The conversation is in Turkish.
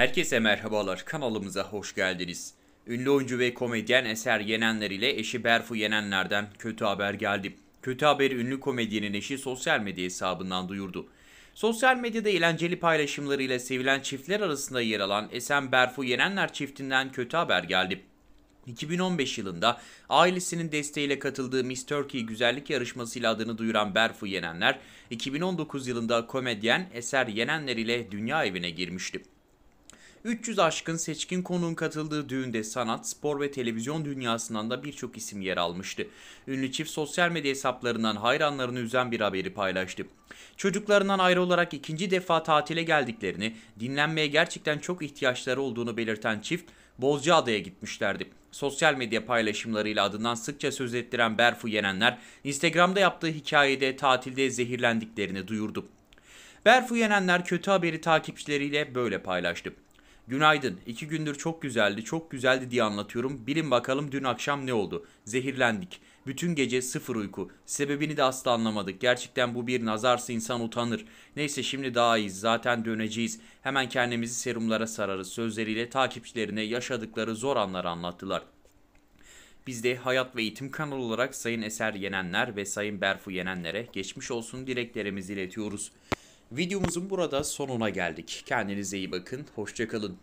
Herkese merhabalar, kanalımıza hoş geldiniz. Ünlü oyuncu ve komedyen Eser Yenenler ile eşi Berfu Yenenler'den kötü haber geldi. Kötü haberi ünlü komedyenin eşi sosyal medya hesabından duyurdu. Sosyal medyada eğlenceli paylaşımlarıyla sevilen çiftler arasında yer alan Esen Berfu Yenenler çiftinden kötü haber geldi. 2015 yılında ailesinin desteğiyle katıldığı Miss Turkey güzellik yarışmasıyla adını duyuran Berfu Yenenler, 2019 yılında komedyen Eser Yenenler ile dünya evine girmişti. 300 aşkın seçkin konuğun katıldığı düğünde sanat, spor ve televizyon dünyasından da birçok isim yer almıştı. Ünlü çift sosyal medya hesaplarından hayranlarını üzen bir haberi paylaştı. Çocuklarından ayrı olarak ikinci defa tatile geldiklerini, dinlenmeye gerçekten çok ihtiyaçları olduğunu belirten çift, Bozcaada'ya gitmişlerdi. Sosyal medya paylaşımlarıyla adından sıkça söz ettiren Berfu Yenenler, Instagram'da yaptığı hikayede tatilde zehirlendiklerini duyurdu. Berfu Yenenler kötü haberi takipçileriyle böyle paylaştı. Günaydın. İki gündür çok güzeldi, çok güzeldi diye anlatıyorum. Bilin bakalım dün akşam ne oldu? Zehirlendik. Bütün gece sıfır uyku. Sebebini de asla anlamadık. Gerçekten bu bir nazarsa insan utanır. Neyse şimdi daha iyiyiz. Zaten döneceğiz. Hemen kendimizi serumlara sararız. Sözleriyle takipçilerine yaşadıkları zor anları anlattılar. Biz de Hayat ve Eğitim kanalı olarak Sayın Eser Yenenler ve Sayın Berfu Yenenlere geçmiş olsun dileklerimizi iletiyoruz. Videomuzun burada sonuna geldik. Kendinize iyi bakın, hoşçakalın.